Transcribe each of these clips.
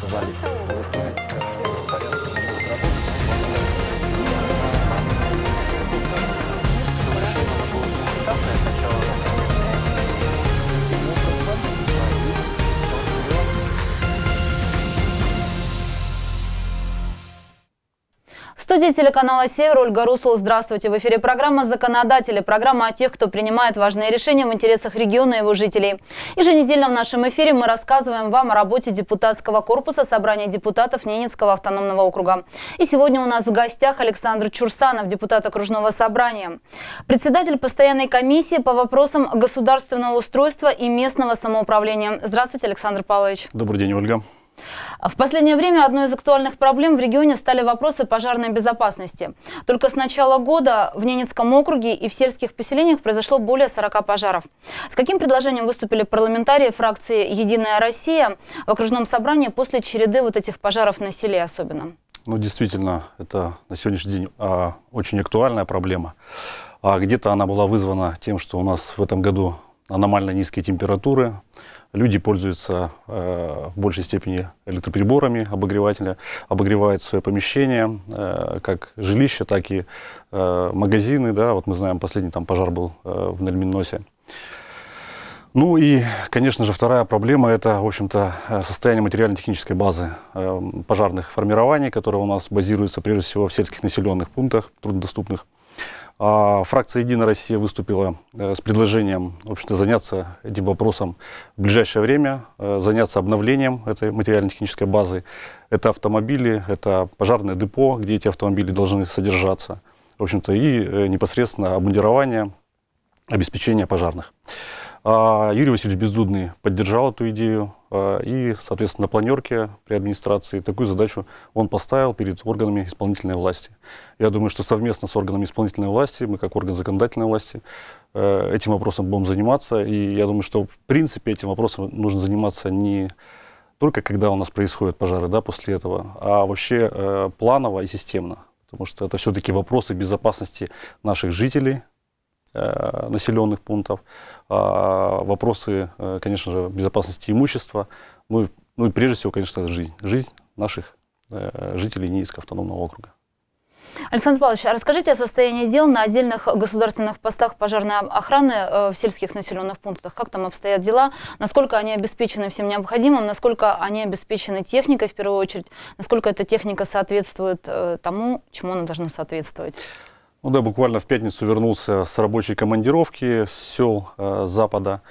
Тогда называли. студии телеканала «Север» Ольга Русул. Здравствуйте. В эфире программа «Законодатели». Программа о тех, кто принимает важные решения в интересах региона и его жителей. Еженедельно в нашем эфире мы рассказываем вам о работе депутатского корпуса Собрания депутатов Ненецкого автономного округа. И сегодня у нас в гостях Александр Чурсанов, депутат окружного собрания. Председатель постоянной комиссии по вопросам государственного устройства и местного самоуправления. Здравствуйте, Александр Павлович. Добрый день, Ольга. В последнее время одной из актуальных проблем в регионе стали вопросы пожарной безопасности. Только с начала года в Ненецком округе и в сельских поселениях произошло более 40 пожаров. С каким предложением выступили парламентарии фракции «Единая Россия» в окружном собрании после череды вот этих пожаров на селе особенно? Ну, действительно, это на сегодняшний день а, очень актуальная проблема. А где-то она была вызвана тем, что у нас в этом году аномально низкие температуры, люди пользуются э, в большей степени электроприборами обогревателя, обогревают свое помещение, э, как жилище, так и э, магазины. Да? Вот мы знаем, последний там пожар был э, в Нельминосе. Ну и, конечно же, вторая проблема – это, в общем-то, э, состояние материально-технической базы э, пожарных формирований, которые у нас базируется прежде всего, в сельских населенных пунктах, труднодоступных. А фракция «Единая Россия» выступила э, с предложением в общем то заняться этим вопросом в ближайшее время, э, заняться обновлением этой материально-технической базы. Это автомобили, это пожарное депо, где эти автомобили должны содержаться. В общем-то, и э, непосредственно обмундирование, обеспечение пожарных. А Юрий Васильевич Бездудный поддержал эту идею, а, и, соответственно, на планерке при администрации такую задачу он поставил перед органами исполнительной власти. Я думаю, что совместно с органами исполнительной власти, мы как орган законодательной власти, э, этим вопросом будем заниматься. И я думаю, что, в принципе, этим вопросом нужно заниматься не только когда у нас происходят пожары, да, после этого, а вообще э, планово и системно. Потому что это все-таки вопросы безопасности наших жителей, Э, населенных пунктов, а, вопросы, э, конечно же, безопасности имущества, ну и, ну и прежде всего, конечно, жизнь, жизнь наших э, жителей Нейского автономного округа. Александр Павлович, а расскажите о состоянии дел на отдельных государственных постах пожарной охраны в сельских населенных пунктах. Как там обстоят дела? Насколько они обеспечены всем необходимым? Насколько они обеспечены техникой в первую очередь? Насколько эта техника соответствует тому, чему она должна соответствовать? Ну да, буквально в пятницу вернулся с рабочей командировки с сел э, Запада.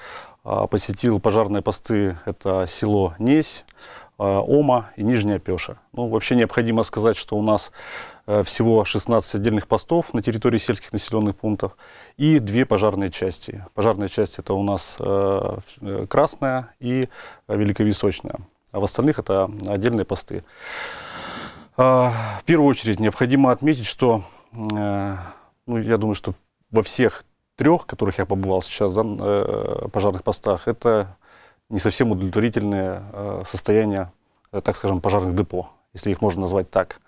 Э, посетил пожарные посты, это село Несь, э, Ома и Нижняя Пеша. Ну, вообще необходимо сказать, что у нас э, всего 16 отдельных постов на территории сельских населенных пунктов и две пожарные части. Пожарная часть это у нас э, э Красная и Великовисочная, а в остальных это отдельные посты. Э, в первую очередь необходимо отметить, что Э, ну, я думаю, что во всех трех, которых я побывал сейчас, да, э, пожарных постах, это не совсем удовлетворительное э, состояние, э, так скажем, пожарных депо, если их можно назвать так.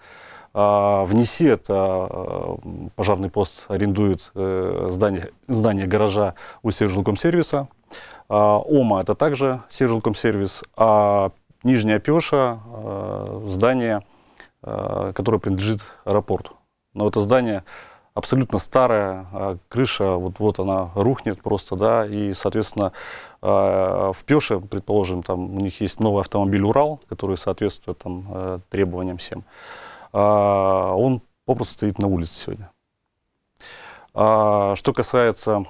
А в НИСИ это пожарный пост арендует здание, здание гаража у сервиса. А, ОМА это также сервис, а Нижняя Пеша здание, которое принадлежит аэропорту. Но это здание абсолютно старое а крыша, вот, вот она рухнет просто, да, и, соответственно, а, в Пеше, предположим, там у них есть новый автомобиль «Урал», который соответствует там э, требованиям всем, а, он попросту стоит на улице сегодня. Что касается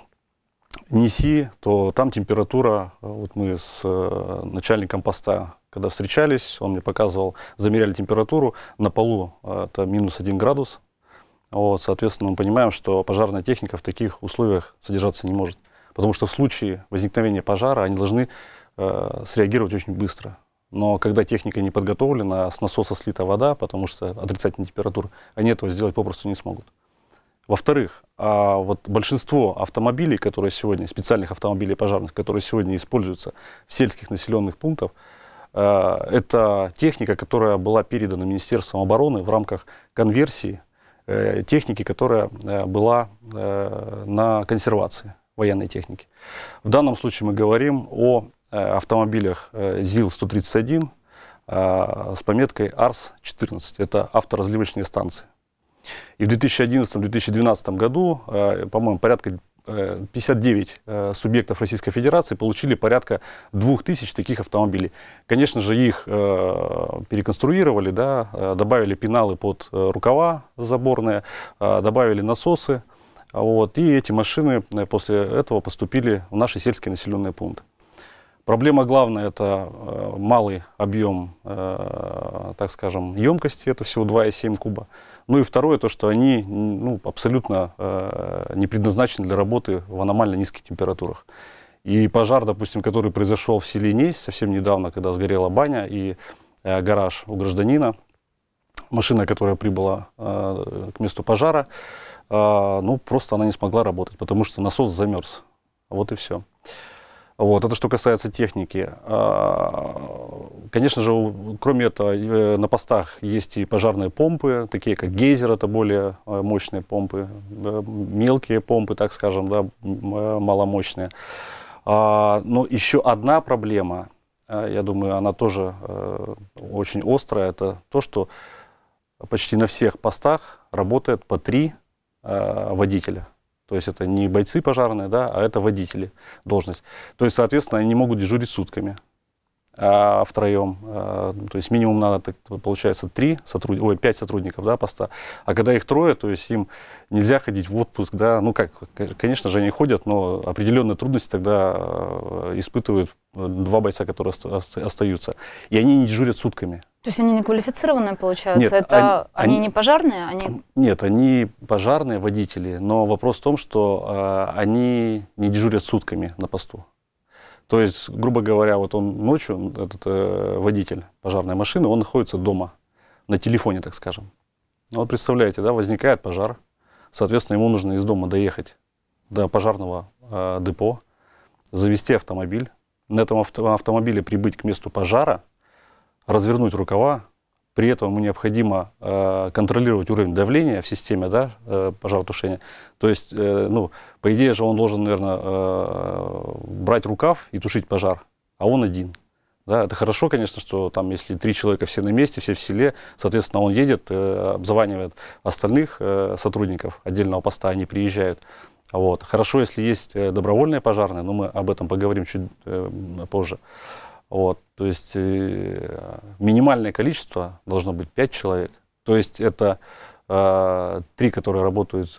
НИСИ, то там температура, вот мы с э, начальником поста, когда встречались, он мне показывал, замеряли температуру, на полу э, это минус 1 градус, вот, соответственно, мы понимаем, что пожарная техника в таких условиях содержаться не может. Потому что в случае возникновения пожара они должны э, среагировать очень быстро. Но когда техника не подготовлена, с насоса слита вода, потому что отрицательная температура, они этого сделать попросту не смогут. Во-вторых, а вот большинство автомобилей, которые сегодня, специальных автомобилей пожарных, которые сегодня используются в сельских населенных пунктах, э, это техника, которая была передана Министерством обороны в рамках конверсии Э, техники, которая э, была э, на консервации военной техники. В данном случае мы говорим о автомобилях ЗИЛ-131 с пометкой АРС-14. Это авторазливочные станции. И в 2011-2012 году, по-моему, порядка 59 э, э, субъектов Российской Федерации получили порядка 2000 таких автомобилей. Конечно же, их э, переконструировали, да, добавили пеналы под рукава заборные, добавили насосы. Вот, и эти машины после этого поступили в наши сельские населенные пункты. Проблема главная – это э, малый объем, э, так скажем, емкости, это всего 2,7 куба. Ну и второе, то, что они ну, абсолютно э, не предназначены для работы в аномально низких температурах. И пожар, допустим, который произошел в селе Несь совсем недавно, когда сгорела баня и э, гараж у гражданина, машина, которая прибыла э, к месту пожара, э, ну просто она не смогла работать, потому что насос замерз. Вот и все. Вот, это что касается техники. А, конечно же, кроме этого, э, на постах есть и пожарные помпы, такие как гейзер, это более э, мощные помпы, э, мелкие помпы, так скажем, да, маломощные. А, но еще одна проблема, я думаю, она тоже очень острая, это то, что почти на всех постах работает по три водителя. То есть это не бойцы пожарные, да, а это водители, должность. То есть, соответственно, они не могут дежурить сутками а, втроем. А, ну, то есть минимум надо, получается, три сотруд... Ой, пять сотрудников да, поста. А когда их трое, то есть им нельзя ходить в отпуск. Да? Ну как, конечно же, они ходят, но определенные трудности тогда э, испытывают э, два бойца, которые остаются. И они не дежурят сутками. То есть они не квалифицированные, получается? Нет, это они, они не пожарные? Они... Нет, они пожарные водители, но вопрос в том, что э, они не дежурят сутками на посту. То есть, грубо говоря, вот он ночью, этот э, водитель пожарной машины, он находится дома, на телефоне, так скажем. Ну, вот представляете, да, возникает пожар, соответственно, ему нужно из дома доехать до пожарного э, депо, завести автомобиль, на этом авто автомобиле прибыть к месту пожара – развернуть рукава. При этом ему необходимо э, контролировать уровень давления в системе да, э, пожаротушения. То есть, э, ну, по идее же он должен, наверное, э, брать рукав и тушить пожар, а он один. Да, это хорошо, конечно, что там, если три человека все на месте, все в селе, соответственно, он едет, э, обзванивает остальных э, сотрудников отдельного поста, они приезжают. Вот. Хорошо, если есть э, добровольные пожарные, но мы об этом поговорим чуть э, позже. Вот. То есть э, минимальное количество должно быть 5 человек. То есть это э, три, которые работают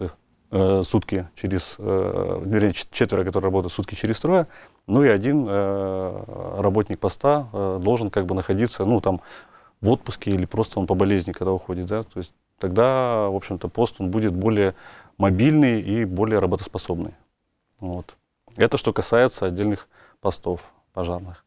э, сутки через, вернее, четверо, которые работают сутки через трое, ну и один работник поста должен как бы находиться, ну там, в отпуске или просто он по болезни когда уходит, да, то есть тогда, в общем-то, пост, он будет более мобильный и более работоспособный. Вот. Это что касается отдельных постов пожарных.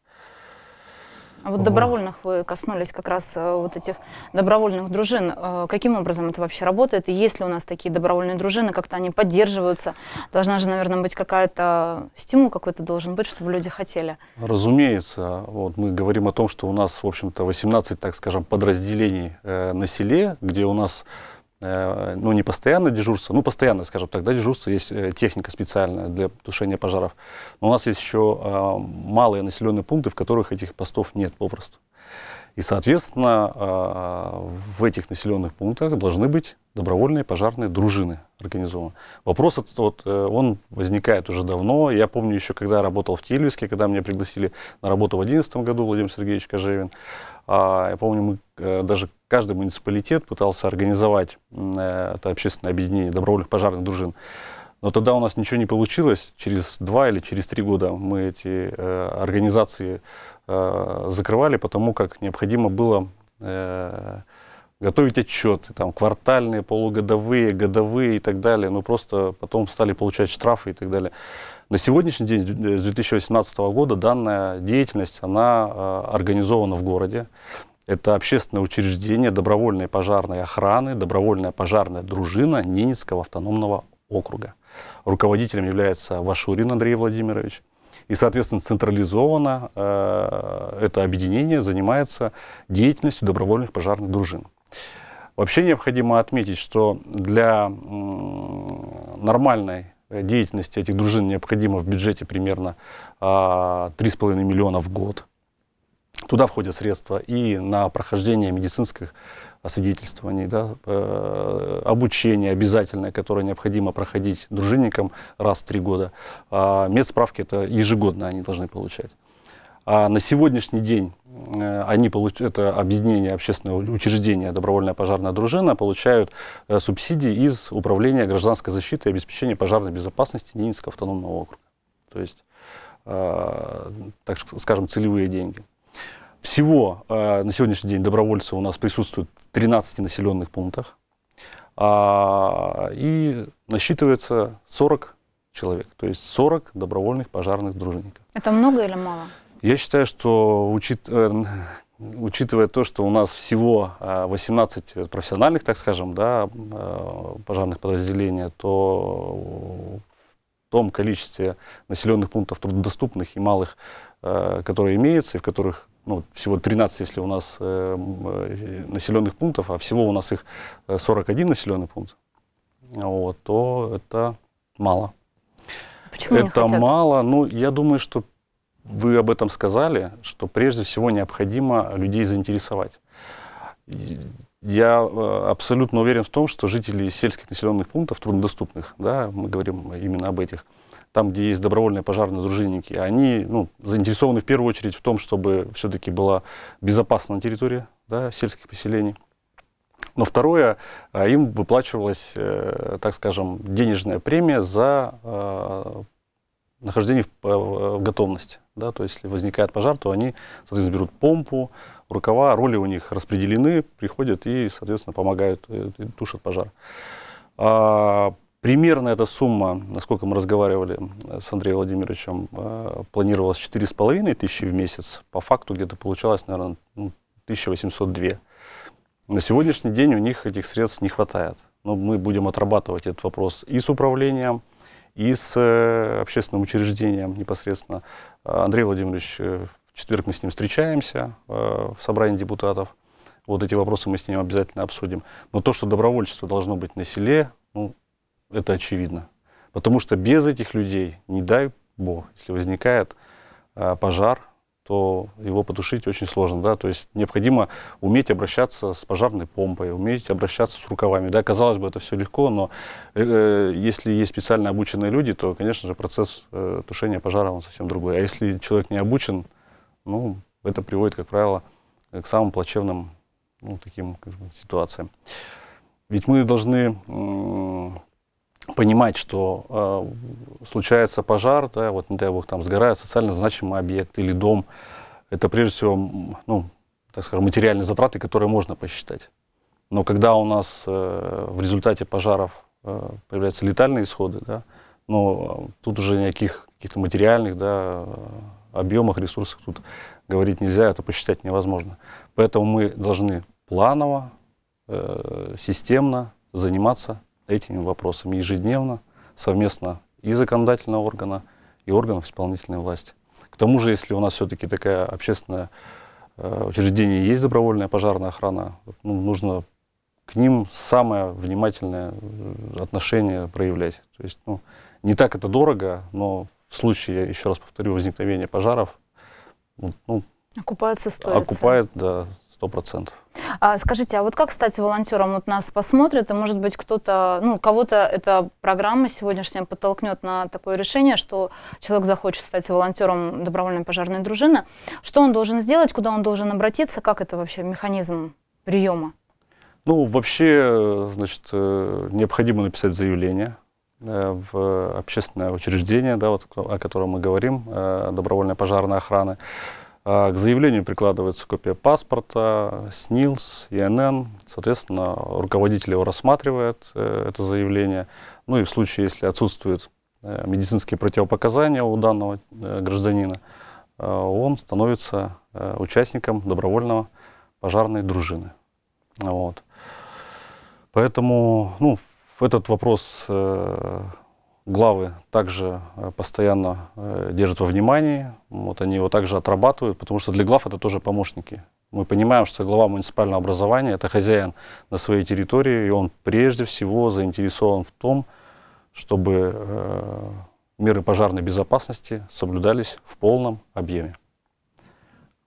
А вот добровольных вы коснулись как раз э, вот этих добровольных дружин. Э, каким образом это вообще работает? И есть ли у нас такие добровольные дружины? Как-то они поддерживаются? Должна же, наверное, быть какая-то э, стимул какой-то должен быть, чтобы люди хотели. Разумеется. Вот мы говорим о том, что у нас, в общем-то, 18, так скажем, подразделений на селе, где у нас Э, ну, не постоянно дежурство, ну, постоянно, скажем так, да, дежурство, есть э, техника специальная для тушения пожаров. Но у нас есть еще а, малые населенные пункты, в которых этих постов нет попросту. И, соответственно, а, в этих населенных пунктах должны быть добровольные пожарные дружины организованы. Вопрос этот, вот, э, он возникает уже давно. Я помню еще, когда работал в Тильвиске, когда меня пригласили на работу в 2011 году, Владимир Сергеевич Кожевин. А, я помню, мы даже Каждый муниципалитет пытался организовать э, это общественное объединение добровольных пожарных дружин. Но тогда у нас ничего не получилось. Через два или через три года мы эти э, организации э, закрывали, потому как необходимо было э, готовить отчеты, там, квартальные, полугодовые, годовые и так далее. Ну, просто потом стали получать штрафы и так далее. На сегодняшний день, с 2018 э, года, данная деятельность, она э, организована в городе. Это общественное учреждение добровольной пожарной охраны, добровольная пожарная дружина Ненецкого автономного округа. Руководителем является Вашурин Андрей Владимирович. И, соответственно, централизованно э, это объединение занимается деятельностью добровольных пожарных дружин. Вообще необходимо отметить, что для нормальной деятельности этих дружин необходимо в бюджете примерно э, 3,5 миллиона в год. Туда входят средства и на прохождение медицинских освидетельствований, да, э, обучение обязательное, которое необходимо проходить дружинникам раз в три года. А медсправки это ежегодно они должны получать. А на сегодняшний день э, они получ... это объединение общественного учреждения «Добровольная пожарная дружина» получают э, субсидии из Управления гражданской защиты и обеспечения пожарной безопасности Ненецкого автономного округа. То есть, так скажем, целевые деньги. Всего э, на сегодняшний день добровольцы у нас присутствуют в 13 населенных пунктах. А, и насчитывается 40 человек, то есть 40 добровольных пожарных дружинников. Это много или мало? Я считаю, что учит, э, учитывая то, что у нас всего 18 э, профессиональных, так скажем, да, э, пожарных подразделений, то в том количестве населенных пунктов доступных и малых, э, которые имеются, и в которых ну, всего 13, если у нас э, э, населенных пунктов, а всего у нас их 41 э, населенный пункт, вот, то это мало. Почему это мало. Ну, я думаю, что вы об этом сказали, что прежде всего необходимо людей заинтересовать. Я э, абсолютно уверен в том, что жители сельских населенных пунктов, труднодоступных, да, мы говорим именно об этих, там, где есть добровольные пожарные дружинники, они ну, заинтересованы в первую очередь в том, чтобы все-таки была безопасна территория да, сельских поселений. Но второе, а, им выплачивалась, э, так скажем, денежная премия за а, нахождение э, в, готовности. Да? То есть, если возникает пожар, то они, соответственно, берут помпу, рукава, роли у них распределены, приходят и, соответственно, помогают, э, тушат пожар. А, Примерно эта сумма, насколько мы разговаривали с Андреем Владимировичем, э, планировалась 4,5 тысячи в месяц. По факту где-то получалось, наверное, ну, 1802. На сегодняшний день у них этих средств не хватает. Но мы будем отрабатывать этот вопрос и с управлением, и с э, общественным учреждением непосредственно. Э, Андрей Владимирович, в четверг мы с ним встречаемся в собрании депутатов. Вот эти вопросы мы с ним обязательно обсудим. Но то, что добровольчество должно быть на селе, ну, это очевидно. Потому что без этих людей, не дай бог, если возникает а, пожар, то его потушить очень сложно. Да? То есть необходимо уметь обращаться с пожарной помпой, уметь обращаться с рукавами. Да? Казалось бы, это все легко, но э, э, если есть специально обученные люди, то, конечно же, процесс э, тушения пожара он совсем другой. А если человек не обучен, ну, это приводит, как правило, к самым плачевным ну, таким как бы, ситуациям. Ведь мы должны понимать, что э, случается пожар, да, вот, не дай бог, там сгорает социально значимый объект или дом, это прежде всего, ну, так скажем, материальные затраты, которые можно посчитать. Но когда у нас э, в результате пожаров э, появляются летальные исходы, да, но ну, тут уже никаких каких-то материальных, да, объемах, ресурсах тут говорить нельзя, это посчитать невозможно. Поэтому мы должны планово, э, системно заниматься этими вопросами ежедневно, совместно и законодательного органа, и органов исполнительной власти. К тому же, если у нас все-таки такая общественная э, учреждение есть добровольная пожарная охрана, ну, нужно к ним самое внимательное э, отношение проявлять. То есть, ну, не так это дорого, но в случае, я еще раз повторю, возникновения пожаров, ну, ну окупается стоит. Окупает, да, Сто процентов. А, скажите, а вот как стать волонтером? Вот нас посмотрят, и, может быть, кто-то, ну, кого-то эта программа сегодняшняя подтолкнет на такое решение, что человек захочет стать волонтером добровольной пожарной дружины. Что он должен сделать, куда он должен обратиться, как это вообще механизм приема? Ну, вообще, э, значит, э, необходимо написать заявление э, в общественное учреждение, да, вот, о котором мы говорим, добровольная пожарная охрана. А, к заявлению прикладывается копия паспорта, СНИЛС, ИНН. Соответственно, руководитель его рассматривает, э, это заявление. Ну и в случае, если отсутствуют э, медицинские противопоказания у данного э, гражданина, он становится участником добровольного пожарной дружины. Вот. Поэтому ну, этот вопрос Главы также э, постоянно э, держат во внимании, вот они его также отрабатывают, потому что для глав это тоже помощники. Мы понимаем, что глава муниципального образования – это хозяин на своей территории, и он прежде всего заинтересован в том, чтобы э, меры пожарной безопасности соблюдались в полном объеме.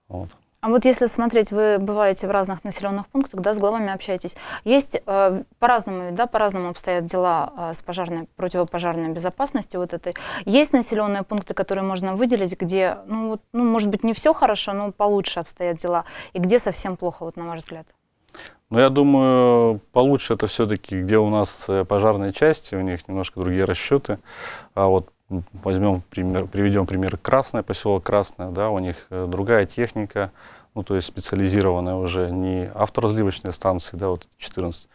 Вот. А вот если смотреть, вы бываете в разных населенных пунктах, да, с главами общаетесь. Есть э, по-разному, да, по-разному обстоят дела э, с пожарной, противопожарной безопасностью вот этой. Есть населенные пункты, которые можно выделить, где, ну, вот, ну, может быть, не все хорошо, но получше обстоят дела, и где совсем плохо, вот на ваш взгляд? Ну, я думаю, получше это все-таки, где у нас э, пожарные части, у них немножко другие расчеты. А вот Возьмем пример, приведем пример Красное, поселок Красное, да, у них э, другая техника, ну, то есть специализированная уже не авторазливочные станции, да, вот 14,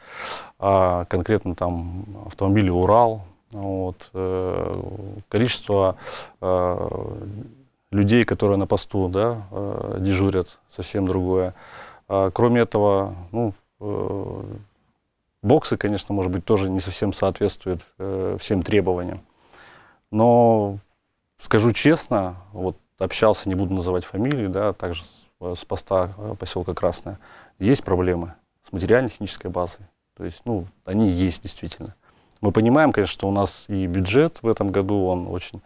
а конкретно там автомобили «Урал», вот, э, количество э, людей, которые на посту, да, дежурят, совсем другое. А кроме этого, ну, боксы, конечно, может быть, тоже не совсем соответствуют всем требованиям. Но скажу честно, вот общался, не буду называть фамилии, да, также с, э, с поста э, поселка Красное есть проблемы с материально-технической базой. То есть, ну, они есть действительно. Мы понимаем, конечно, что у нас и бюджет в этом году, он очень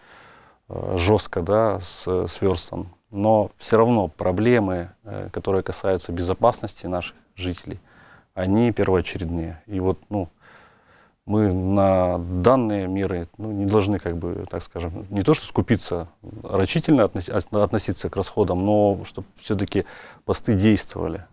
э, жестко, да, с, сверстан. Но все равно проблемы, э, которые касаются безопасности наших жителей, они первоочередные. И вот, ну, мы на данные меры ну, не должны, как бы, так скажем, не то что скупиться, рачительно относиться к расходам, но чтобы все-таки посты действовали.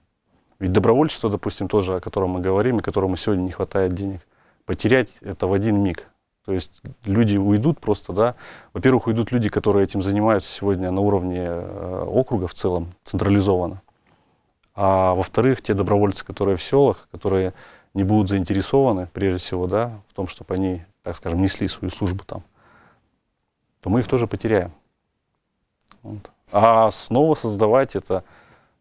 Ведь добровольчество, допустим, тоже, о котором мы говорим, и которому сегодня не хватает денег, потерять это в один миг. То есть люди уйдут просто, да. Во-первых, уйдут люди, которые этим занимаются сегодня на уровне э, округа в целом, централизованно. А во-вторых, те добровольцы, которые в селах, которые не будут заинтересованы, прежде всего, да, в том, чтобы они, так скажем, несли свою службу там, то мы их тоже потеряем. Вот. А снова создавать это,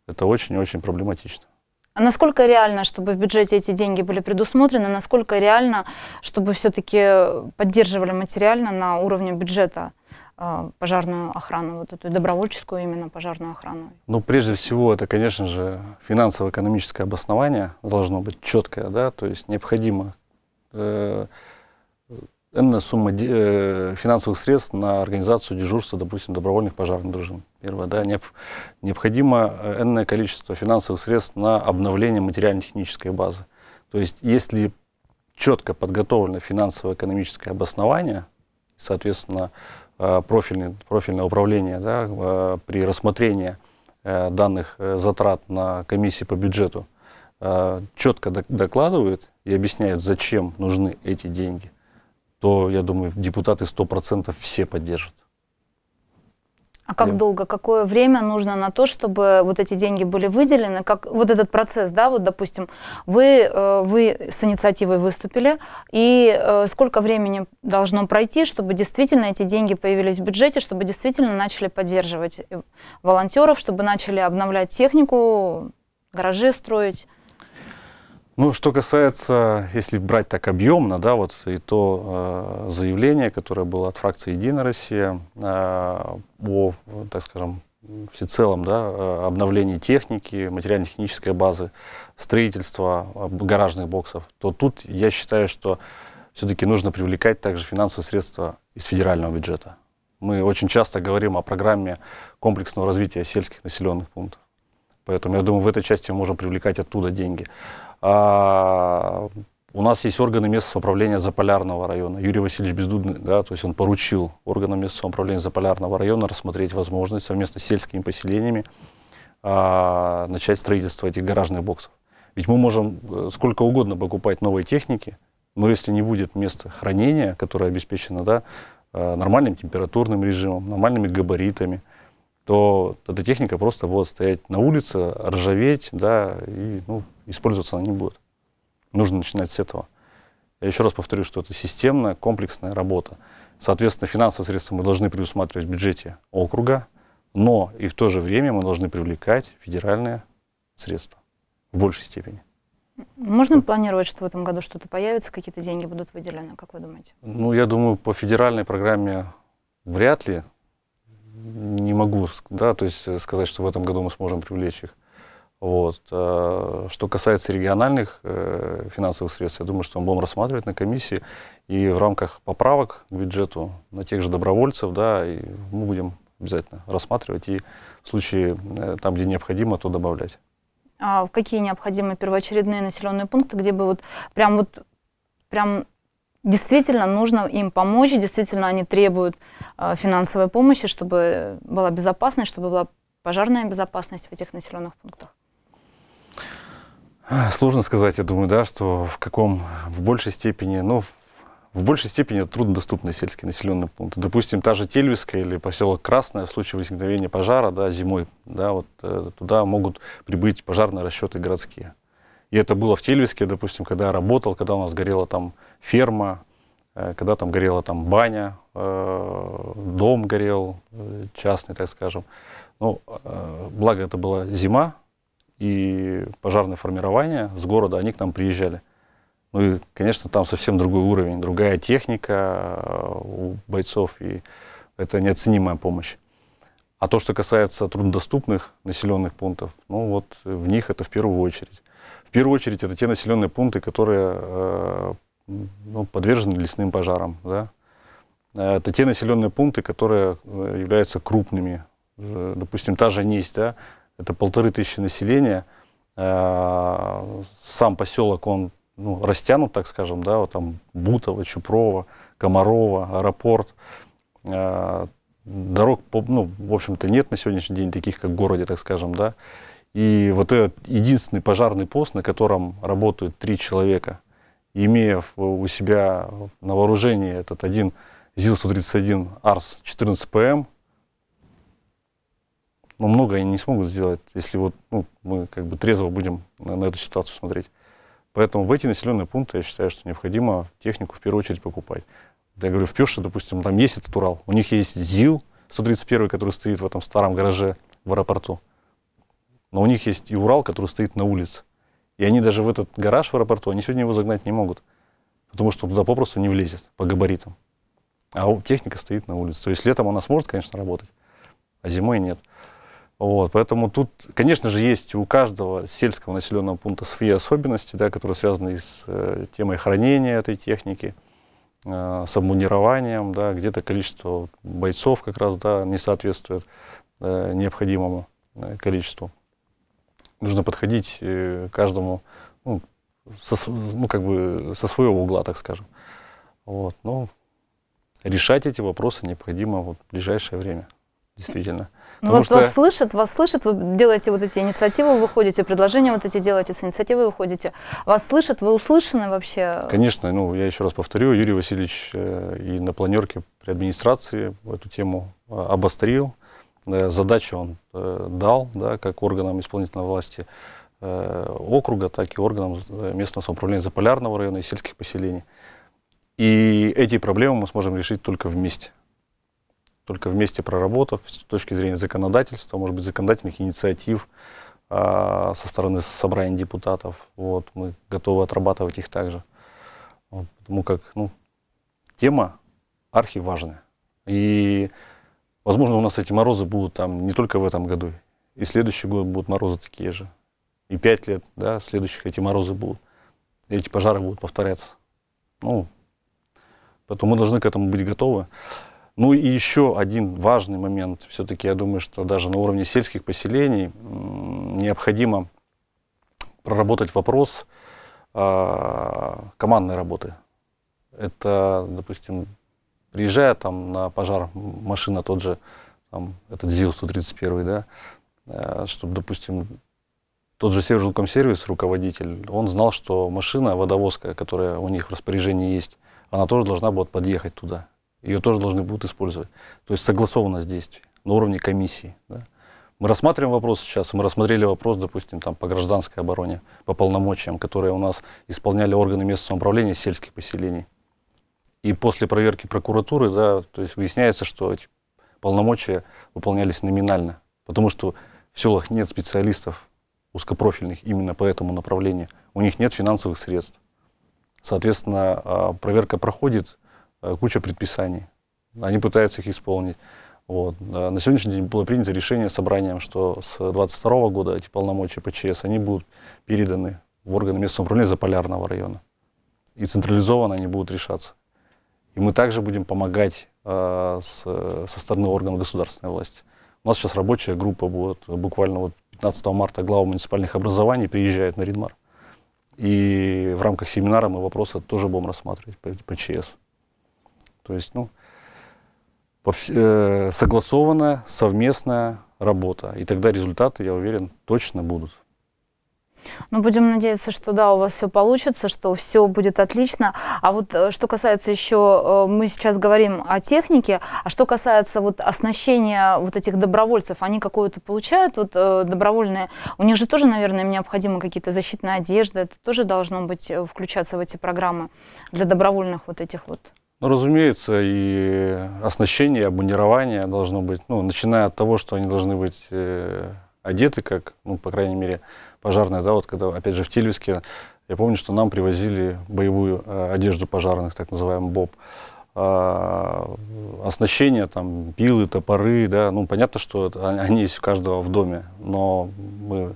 это очень-очень и проблематично. А насколько реально, чтобы в бюджете эти деньги были предусмотрены, насколько реально, чтобы все-таки поддерживали материально на уровне бюджета а, пожарную охрану, вот эту добровольческую именно пожарную охрану? Ну, прежде всего, это, конечно же, финансово-экономическое обоснование должно быть четкое, да, то есть необходимо э, сумма э, финансовых средств на организацию дежурства, допустим, добровольных пожарных дружин. Первое, да, необ, необходимо э, энное количество финансовых средств на обновление материально-технической базы. То есть, если четко подготовлено финансово-экономическое обоснование, соответственно, Э, профильное, профильное управление да, э, при рассмотрении э, данных затрат на комиссии по бюджету четко докладывают и объясняют, зачем нужны эти деньги, то, я думаю, депутаты 100% все поддержат. А как Им. долго, какое время нужно на то, чтобы вот эти деньги были выделены? Как вот этот процесс, да, вот, допустим, вы, э, вы с инициативой выступили, и э, сколько времени должно пройти, чтобы действительно эти деньги появились в бюджете, чтобы действительно начали поддерживать э, волонтеров, чтобы начали обновлять технику, гаражи строить? Ну, что касается, если брать так объемно, да, вот и то э, заявление, которое было от фракции «Единая Россия» э, о, так скажем, всецелом да, э, обновлении техники, материально-технической базы, строительства гаражных боксов, то тут я считаю, что все-таки нужно привлекать также финансовые средства из федерального бюджета. Мы очень часто говорим о программе комплексного развития сельских населенных пунктов. Поэтому, я думаю, в этой части мы можем привлекать оттуда деньги. А у нас есть органы местного управления Заполярного района. Юрий Васильевич Бездудный, да, то есть он поручил органам местного управления Заполярного района рассмотреть возможность совместно с сельскими поселениями а, начать строительство этих гаражных боксов. Ведь мы можем э, сколько угодно покупать новой техники, но если не будет места хранения, которое обеспечено да, э, нормальным температурным режимом, нормальными габаритами, то эта техника просто будет стоять на улице, ржаветь, да, и ну, использоваться она не будет. Нужно начинать с этого. Я еще раз повторю, что это системная, комплексная работа. Соответственно, финансовые средства мы должны предусматривать в бюджете округа, но и в то же время мы должны привлекать федеральные средства в большей степени. Можно планировать, что в этом году что-то появится, какие-то деньги будут выделены, как вы думаете? Ну, я думаю, по федеральной программе вряд ли. Не могу да, то есть э, сказать, что в этом году мы сможем привлечь их. Вот. Э, что касается региональных э, финансовых средств, я думаю, что мы будем рассматривать на комиссии и в рамках поправок к бюджету на тех же добровольцев, да, и мы будем обязательно рассматривать и в случае э, там, где необходимо, то добавлять. А в какие необходимы первоочередные населенные пункты, где бы вот прям вот прям действительно нужно им помочь, действительно они требуют финансовой помощи, чтобы была безопасность, чтобы была пожарная безопасность в этих населенных пунктах? Сложно сказать, я думаю, да, что в каком, в большей степени, ну, в большей степени это труднодоступные сельские населенные пункты. Допустим, та же Тельвиска или поселок Красное в случае возникновения пожара, да, зимой, да, вот э, туда могут прибыть пожарные расчеты городские. И это было в Тельвиске, допустим, когда я работал, когда у нас горела там ферма, э, когда там горела там баня, э, дом горел частный, так скажем. Ну, благо это была зима, и пожарные формирования с города, они к нам приезжали. Ну и, конечно, там совсем другой уровень, другая техника э, у бойцов, и это неоценимая помощь. А то, что касается труднодоступных населенных пунктов, ну вот в них это в первую очередь. В первую очередь это те населенные пункты, которые э, ну, подвержены лесным пожарам. Да? Это те населенные пункты, которые э, являются крупными. Допустим, та же Нись, да, это полторы тысячи населения. Э, сам поселок, он ну, растянут, так скажем, да, вот там Бутово, Чупрово, Комарова, аэропорт. Э, дорог, ну, в общем-то, нет на сегодняшний день таких, как в городе, так скажем, да. И вот этот единственный пожарный пост, на котором работают три человека, имея у себя на вооружении этот один ЗИЛ-131 АРС-14ПМ, но многое они не смогут сделать, если вот ну, мы как бы трезво будем на, на эту ситуацию смотреть. Поэтому в эти населенные пункты я считаю, что необходимо технику в первую очередь покупать. Я говорю, в Пеше, допустим, там есть этот Урал, у них есть ЗИЛ 131, который стоит в этом старом гараже в аэропорту. Но у них есть и Урал, который стоит на улице. И они даже в этот гараж в аэропорту, они сегодня его загнать не могут, потому что туда попросту не влезет по габаритам. А техника стоит на улице. То есть летом она сможет, конечно, работать, а зимой нет. Вот, поэтому тут, конечно же, есть у каждого сельского населенного пункта свои особенности, да, которые связаны с э, темой хранения этой техники, э, с обмунированием, да, где-то количество бойцов как раз да, не соответствует э, необходимому э, количеству. Нужно подходить э, каждому ну, со, ну, как бы со своего угла, так скажем. Вот, но ну, решать эти вопросы необходимо вот, в ближайшее время действительно. Ну вот что... вас слышат, вас слышат, вы делаете вот эти инициативы, выходите, предложения вот эти делаете, с инициативы выходите. Вас слышат, вы услышаны вообще? Конечно, ну я еще раз повторю, Юрий Васильевич э, и на планерке при администрации эту тему э, обострил, э, задачи он э, дал, да, как органам исполнительной власти э, округа, так и органам э, местного самоуправления Заполярного района и сельских поселений. И эти проблемы мы сможем решить только вместе только вместе проработав с точки зрения законодательства, может быть, законодательных инициатив э, со стороны собрания депутатов. Вот, мы готовы отрабатывать их также. Вот, потому как ну, тема важная И, возможно, у нас эти морозы будут там не только в этом году, и следующий год будут морозы такие же. И пять лет, да, следующих эти морозы будут. И эти пожары будут повторяться. Ну, поэтому мы должны к этому быть готовы. Ну и еще один важный момент. Все-таки я думаю, что даже на уровне сельских поселений необходимо проработать вопрос а, командной работы. Это, допустим, приезжая там на пожар машина тот же, там, этот ЗИЛ-131, да, э, чтобы, допустим, тот же сервис, руководитель, он знал, что машина водовозка, которая у них в распоряжении есть, она тоже должна будет подъехать туда ее тоже должны будут использовать. То есть согласованность действий на уровне комиссии. Да. Мы рассматриваем вопрос сейчас, мы рассмотрели вопрос, допустим, там, по гражданской обороне, по полномочиям, которые у нас исполняли органы местного управления сельских поселений. И после проверки прокуратуры, да, то есть выясняется, что эти полномочия выполнялись номинально, потому что в селах нет специалистов узкопрофильных именно по этому направлению, у них нет финансовых средств. Соответственно, а, проверка проходит Э, куча предписаний. Они пытаются их исполнить. Вот. На сегодняшний день было принято решение собранием, что с 2022 года эти полномочия ПЧС, они будут переданы в органы местного управления Заполярного района. И централизованно они будут решаться. И мы также будем помогать э, с, со стороны органов государственной власти. У нас сейчас рабочая группа будет, буквально вот 15 марта главы муниципальных образований приезжает на Ридмар. И в рамках семинара мы вопросы тоже будем рассматривать по, по ЧС. То есть, ну, э, согласованная, совместная работа. И тогда результаты, я уверен, точно будут. Ну, будем надеяться, что да, у вас все получится, что все будет отлично. А вот э, что касается еще, э, мы сейчас говорим о технике, а что касается вот оснащения вот этих добровольцев, они какую-то получают вот добровольные, у них же тоже, наверное, необходимы какие-то защитные одежды, это тоже должно быть включаться в эти программы для добровольных вот этих вот ну, разумеется, и оснащение, и обмундирование должно быть, ну, начиная от того, что они должны быть э, одеты, как, ну, по крайней мере, пожарные, да, вот когда, опять же, в Тильвиске, я помню, что нам привозили боевую э, одежду пожарных, так называемый БОБ. А, оснащение, там, пилы, топоры, да, ну, понятно, что это, а, они есть у каждого в доме, но мы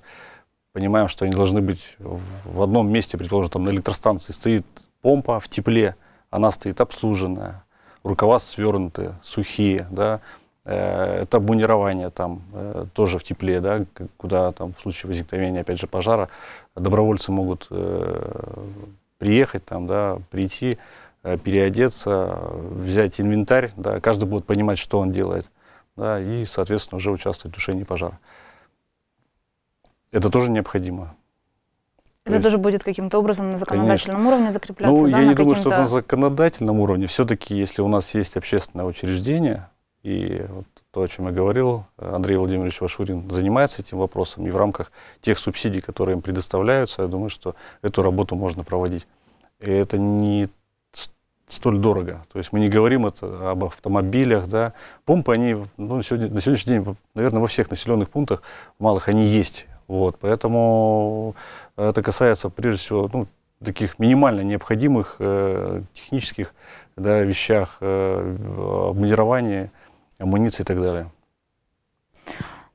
понимаем, что они должны быть в одном месте, предположим, там на электростанции стоит помпа в тепле, она стоит обслуженная, рукава свернуты, сухие, да, э, это бунирование там э, тоже в тепле, да, куда там в случае возникновения, опять же, пожара добровольцы могут э, приехать там, да, прийти, переодеться, взять инвентарь, да, каждый будет понимать, что он делает, да, и, соответственно, уже участвовать в тушении пожара. Это тоже необходимо. Это То тоже будет каким-то образом на законодательном Конечно. уровне закрепляться? Ну, да, я не думаю, что это на законодательном уровне. Все-таки, если у нас есть общественное учреждение, и вот то, о чем я говорил, Андрей Владимирович Вашурин занимается этим вопросом, и в рамках тех субсидий, которые им предоставляются, я думаю, что эту работу можно проводить. И это не столь дорого. То есть мы не говорим это об автомобилях, да. Помпы, они ну, сегодня, на сегодняшний день, наверное, во всех населенных пунктах малых они есть. Вот, поэтому э, это касается, прежде всего, ну, таких минимально необходимых э, технических да, вещах, э, обмундирования, амуниции и так далее.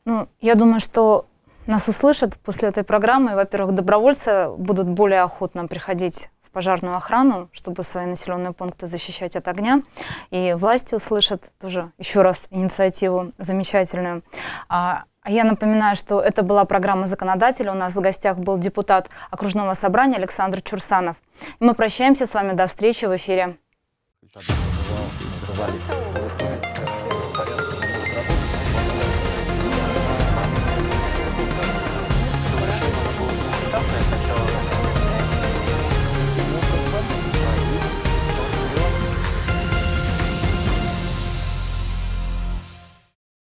Ну, я думаю, что нас услышат после этой программы. Во-первых, добровольцы будут более охотно приходить пожарную охрану, чтобы свои населенные пункты защищать от огня. И власти услышат тоже еще раз инициативу замечательную. А, а я напоминаю, что это была программа законодателя. У нас в гостях был депутат окружного собрания Александр Чурсанов. И мы прощаемся с вами до встречи в эфире.